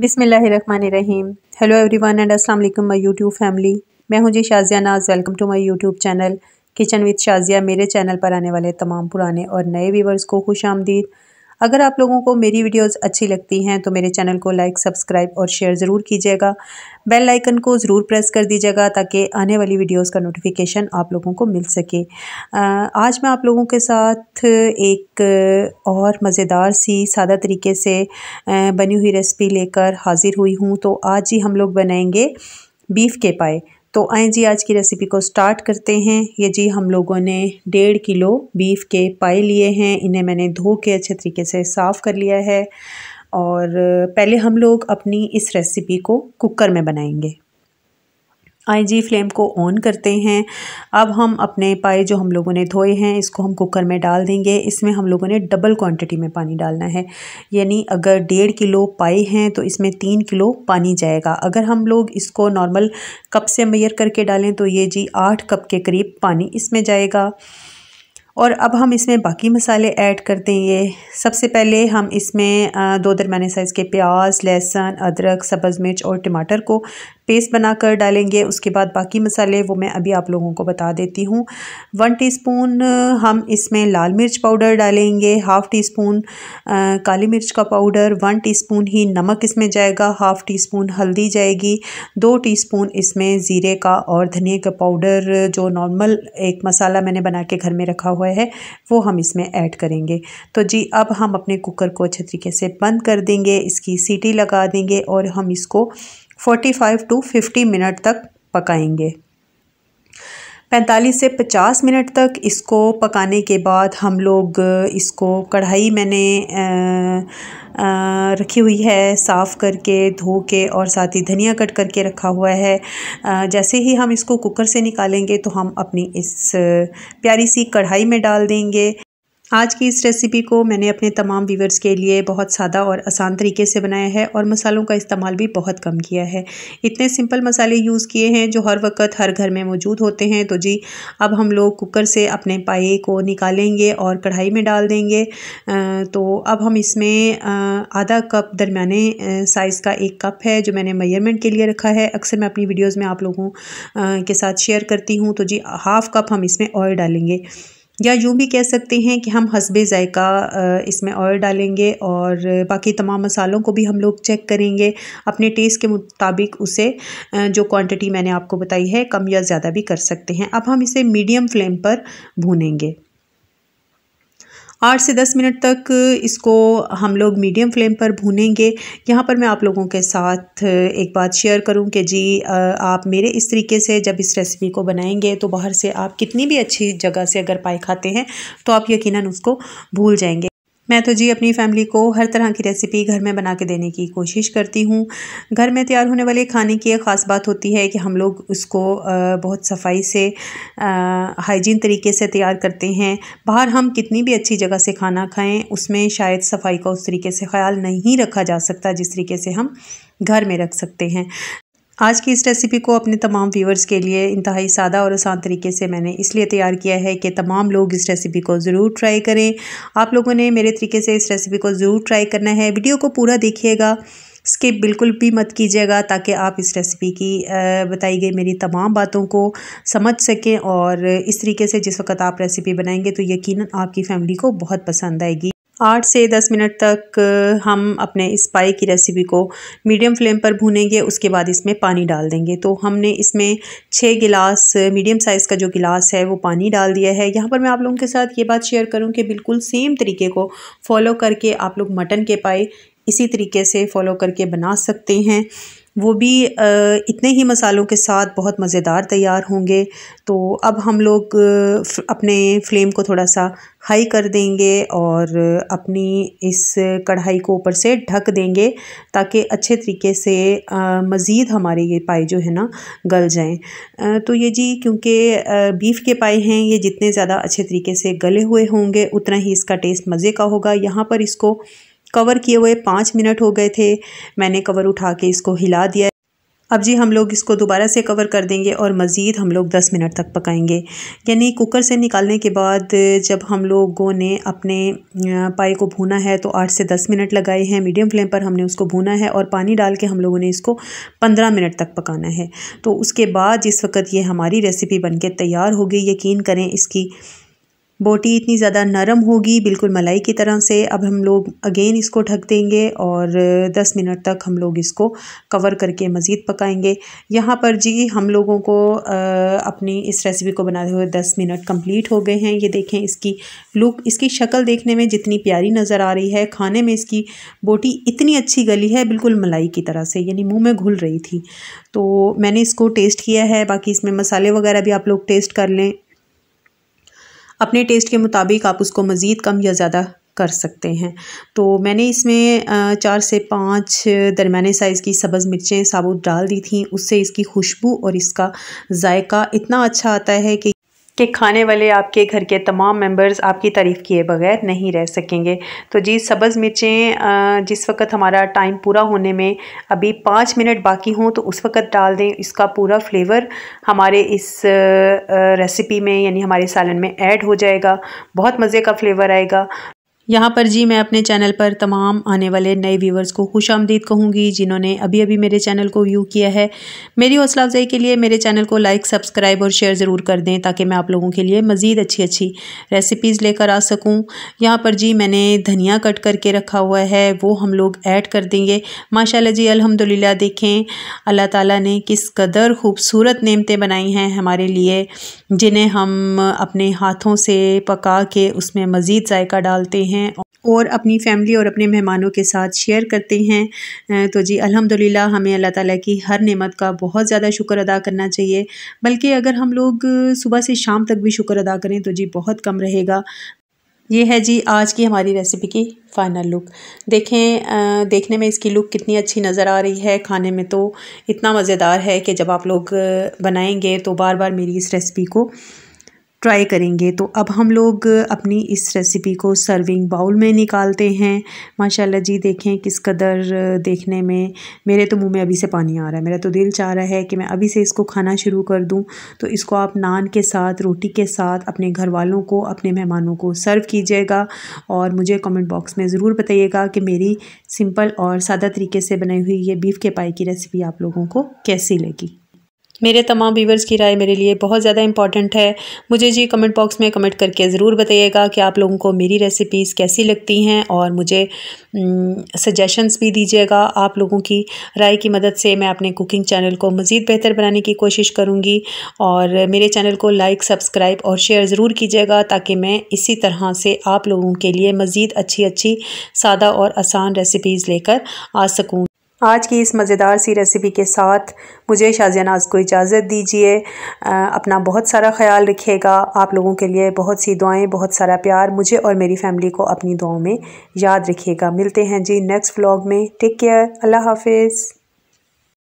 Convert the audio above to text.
बिसमीम hello everyone and अस्सलाम वालेकुम माय यूट्यूब फैमिली मैं हूं जी Shazia Naaz welcome to my YouTube channel kitchen with Shazia मेरे चैनल पर आने वाले तमाम पुराने और नए व्यूवर्स को खुश आमदीद अगर आप लोगों को मेरी वीडियोस अच्छी लगती हैं तो मेरे चैनल को लाइक सब्सक्राइब और शेयर ज़रूर कीजिएगा बेल आइकन को ज़रूर प्रेस कर दीजिएगा ताकि आने वाली वीडियोस का नोटिफिकेशन आप लोगों को मिल सके आज मैं आप लोगों के साथ एक और मज़ेदार सी सादा तरीके से बनी हुई रेसिपी लेकर हाज़िर हुई हूँ तो आज ही हम लोग बनाएंगे बीफ़ के पाए तो आएँ जी आज की रेसिपी को स्टार्ट करते हैं ये जी हम लोगों ने डेढ़ किलो बीफ के पाए लिए हैं इन्हें मैंने धो के अच्छे तरीके से साफ़ कर लिया है और पहले हम लोग अपनी इस रेसिपी को कुकर में बनाएंगे आईजी फ्लेम को ऑन करते हैं अब हम अपने पाए जो हम लोगों ने धोए हैं इसको हम कुकर में डाल देंगे इसमें हम लोगों ने डबल क्वांटिटी में पानी डालना है यानी अगर डेढ़ किलो पाए हैं तो इसमें तीन किलो पानी जाएगा अगर हम लोग इसको नॉर्मल कप से मैयर करके डालें तो ये जी आठ कप के करीब पानी इसमें जाएगा और अब हम इसमें बाकी मसाले ऐड कर देंगे सबसे पहले हम इसमें दो दरमिया साइज़ के प्याज लहसुन अदरक सब्ज़ मिर्च और टमाटर को पेस्ट बनाकर डालेंगे उसके बाद बाकी मसाले वो मैं अभी आप लोगों को बता देती हूँ वन टीस्पून हम इसमें लाल मिर्च पाउडर डालेंगे हाफ़ टी स्पून काली मिर्च का पाउडर वन टीस्पून ही नमक इसमें जाएगा हाफ़ टी स्पून हल्दी जाएगी दो टीस्पून इसमें ज़ीरे का और धनिया का पाउडर जो नॉर्मल एक मसाला मैंने बना के घर में रखा हुआ है वो हम इसमें ऐड करेंगे तो जी अब हम अपने कुकर को अच्छे तरीके से बंद कर देंगे इसकी सीटी लगा देंगे और हम इसको 45 टू 50 मिनट तक पकाएंगे 45 से 50 मिनट तक इसको पकाने के बाद हम लोग इसको कढ़ाई मैंने आ, आ, रखी हुई है साफ़ करके धो के और साथ ही धनिया कट करके रखा हुआ है आ, जैसे ही हम इसको कुकर से निकालेंगे तो हम अपनी इस प्यारी सी कढ़ाई में डाल देंगे आज की इस रेसिपी को मैंने अपने तमाम व्यूवर्स के लिए बहुत सादा और आसान तरीके से बनाया है और मसालों का इस्तेमाल भी बहुत कम किया है इतने सिंपल मसाले यूज़ किए हैं जो हर वक्त हर घर में मौजूद होते हैं तो जी अब हम लोग कुकर से अपने पाए को निकालेंगे और कढ़ाई में डाल देंगे तो अब हम इसमें आधा कप दरमिया साइज़ का एक कप है जो मैंने मैयरमेंट के लिए रखा है अक्सर मैं अपनी वीडियोज़ में आप लोगों के साथ शेयर करती हूँ तो जी हाफ़ कप हम इसमें ऑयल डालेंगे या यूँ भी कह सकते हैं कि हम हसबे ज़ायका इसमें ऑयल डालेंगे और बाकी तमाम मसालों को भी हम लोग चेक करेंगे अपने टेस्ट के मुताबिक उसे जो क्वांटिटी मैंने आपको बताई है कम या ज़्यादा भी कर सकते हैं अब हम इसे मीडियम फ्लेम पर भूनेंगे आठ से दस मिनट तक इसको हम लोग मीडियम फ्लेम पर भूनेंगे यहाँ पर मैं आप लोगों के साथ एक बात शेयर करूँ कि जी आप मेरे इस तरीके से जब इस रेसिपी को बनाएंगे तो बाहर से आप कितनी भी अच्छी जगह से अगर पाए खाते हैं तो आप यकीनन उसको भूल जाएंगे मैं तो जी अपनी फैमिली को हर तरह की रेसिपी घर में बना के देने की कोशिश करती हूँ घर में तैयार होने वाले खाने की एक ख़ास बात होती है कि हम लोग उसको बहुत सफाई से हाइजीन तरीके से तैयार करते हैं बाहर हम कितनी भी अच्छी जगह से खाना खाएं उसमें शायद सफाई का उस तरीके से ख्याल नहीं रखा जा सकता जिस तरीके से हम घर में रख सकते हैं आज की इस रेसिपी को अपने तमाम व्यूअर्स के लिए इंतहाई सादा और आसान तरीके से मैंने इसलिए तैयार किया है कि तमाम लोग इस रेसिपी को ज़रूर ट्राई करें आप लोगों ने मेरे तरीके से इस रेसिपी को ज़रूर ट्राई करना है वीडियो को पूरा देखिएगा स्किप बिल्कुल भी मत कीजिएगा ताकि आप इस रेसिपी की बताई गई मेरी तमाम बातों को समझ सकें और इस तरीके से जिस वक्त आप रेसिपी बनाएंगे तो यकीनन आपकी फ़ैमिली को बहुत पसंद आएगी आठ से दस मिनट तक हम अपने इस पाई की रेसिपी को मीडियम फ्लेम पर भूनेंगे उसके बाद इसमें पानी डाल देंगे तो हमने इसमें छः गिलास मीडियम साइज़ का जो गिलास है वो पानी डाल दिया है यहाँ पर मैं आप लोगों के साथ ये बात शेयर करूँ कि बिल्कुल सेम तरीके को फॉलो करके आप लोग मटन के पाए इसी तरीके से फॉलो करके बना सकते हैं वो भी इतने ही मसालों के साथ बहुत मज़ेदार तैयार होंगे तो अब हम लोग अपने फ्लेम को थोड़ा सा हाई कर देंगे और अपनी इस कढ़ाई को ऊपर से ढक देंगे ताकि अच्छे तरीके से मज़ीद हमारे ये पाए जो है ना गल जाएं तो ये जी क्योंकि बीफ के पाए हैं ये जितने ज़्यादा अच्छे तरीके से गले हुए होंगे उतना ही इसका टेस्ट मज़े का होगा यहाँ पर इसको कवर किए हुए पाँच मिनट हो गए थे मैंने कवर उठा के इसको हिला दिया अब जी हम लोग इसको दोबारा से कवर कर देंगे और मज़ीद हम लोग 10 मिनट तक पकाएंगे यानी कुकर से निकालने के बाद जब हम लोगों ने अपने पाए को भूना है तो 8 से 10 मिनट लगाए हैं मीडियम फ्लेम पर हमने उसको भूना है और पानी डाल के हम लोगों ने इसको 15 मिनट तक पकाना है तो उसके बाद जिस वक्त ये हमारी रेसिपी बन तैयार होगी यकीन करें इसकी बोटी इतनी ज़्यादा नरम होगी बिल्कुल मलाई की तरह से अब हम लोग अगेन इसको ढक देंगे और 10 मिनट तक हम लोग इसको कवर करके मज़ीद पकाएंगे यहाँ पर जी हम लोगों को अपनी इस रेसिपी को बनाते हुए 10 मिनट कंप्लीट हो गए हैं ये देखें इसकी लुक इसकी शक्ल देखने में जितनी प्यारी नज़र आ रही है खाने में इसकी बोटी इतनी अच्छी गली है बिल्कुल मलाई की तरह से यानी मुँह में घुल रही थी तो मैंने इसको टेस्ट किया है बाकी इसमें मसाले वगैरह भी आप लोग टेस्ट कर लें अपने टेस्ट के मुताबिक आप उसको मज़ीद कम या ज़्यादा कर सकते हैं तो मैंने इसमें चार से पाँच दरमियाने साइज़ की सब्ज़ मिर्चें साबुत डाल दी थी उससे इसकी खुशबू और इसका जायका इतना अच्छा आता है कि कि खाने वाले आपके घर के तमाम मेंबर्स आपकी तारीफ़ किए बगैर नहीं रह सकेंगे तो जी सब्ज़ मिर्चें जिस वक्त हमारा टाइम पूरा होने में अभी पाँच मिनट बाकी हों तो उस वक्त डाल दें इसका पूरा फ्लेवर हमारे इस रेसिपी में यानी हमारे सालन में ऐड हो जाएगा बहुत मज़े का फ्लेवर आएगा यहाँ पर जी मैं अपने चैनल पर तमाम आने वाले नए व्यूवर्स को खुश आमदीद कहूँगी जिन्होंने अभी अभी मेरे चैनल को व्यू किया है मेरी हौसला अफजाई के लिए मेरे चैनल को लाइक सब्सक्राइब और शेयर ज़रूर कर दें ताकि मैं आप लोगों के लिए मज़ीद अच्छी अच्छी रेसिपीज़ लेकर आ सकूँ यहाँ पर जी मैंने धनिया कट करके रखा हुआ है वो हम लोग ऐड कर देंगे माशाला जी अलहमदिल्ला देखें अल्लाह ताली ने किस कदर खूबसूरत नियमतें बनाई हैं हमारे लिए जिन्हें हम अपने हाथों से पका के उसमें मज़ीद जायका डालते हैं हैं और अपनी फैमिली और अपने मेहमानों के साथ शेयर करते हैं तो जी अल्हम्दुलिल्लाह हमें अल्लाह ताला की हर नेमत का बहुत ज़्यादा शुक्र अदा करना चाहिए बल्कि अगर हम लोग सुबह से शाम तक भी शुक्र अदा करें तो जी बहुत कम रहेगा ये है जी आज की हमारी रेसिपी की फ़ाइनल लुक देखें आ, देखने में इसकी लुक कितनी अच्छी नज़र आ रही है खाने में तो इतना मज़ेदार है कि जब आप लोग बनाएंगे तो बार बार मेरी इस रेसिपी को ट्राई करेंगे तो अब हम लोग अपनी इस रेसिपी को सर्विंग बाउल में निकालते हैं माशाल्लाह जी देखें किस कदर देखने में मेरे तो मुंह में अभी से पानी आ रहा है मेरा तो दिल चाह रहा है कि मैं अभी से इसको खाना शुरू कर दूं तो इसको आप नान के साथ रोटी के साथ अपने घर वालों को अपने मेहमानों को सर्व कीजिएगा और मुझे कमेंट बॉक्स में ज़रूर बताइएगा कि मेरी सिंपल और सादा तरीके से बनाई हुई ये बीफ के पाई की रेसिपी आप लोगों को कैसी लगी मेरे तमाम व्यूवर्स की राय मेरे लिए बहुत ज़्यादा इंपॉर्टेंट है मुझे जी कमेंट बॉक्स में कमेंट करके ज़रूर बताइएगा कि आप लोगों को मेरी रेसिपीज़ कैसी लगती हैं और मुझे सजेशंस भी दीजिएगा आप लोगों की राय की मदद से मैं अपने कुकिंग चैनल को मज़ीद बेहतर बनाने की कोशिश करूँगी और मेरे चैनल को लाइक सब्सक्राइब और शेयर ज़रूर कीजिएगा ताकि मैं इसी तरह से आप लोगों के लिए मज़ीद अच्छी अच्छी सादा और आसान रेसिपीज़ लेकर आ सकूँ आज की इस मज़ेदार सी रेसिपी के साथ मुझे नाज को इजाज़त दीजिए अपना बहुत सारा ख्याल रखिएगा आप लोगों के लिए बहुत सी दुआएं बहुत सारा प्यार मुझे और मेरी फैमिली को अपनी दुआओं में याद रखिएगा मिलते हैं जी नेक्स्ट व्लॉग में टेक केयर अल्लाह हाफिज़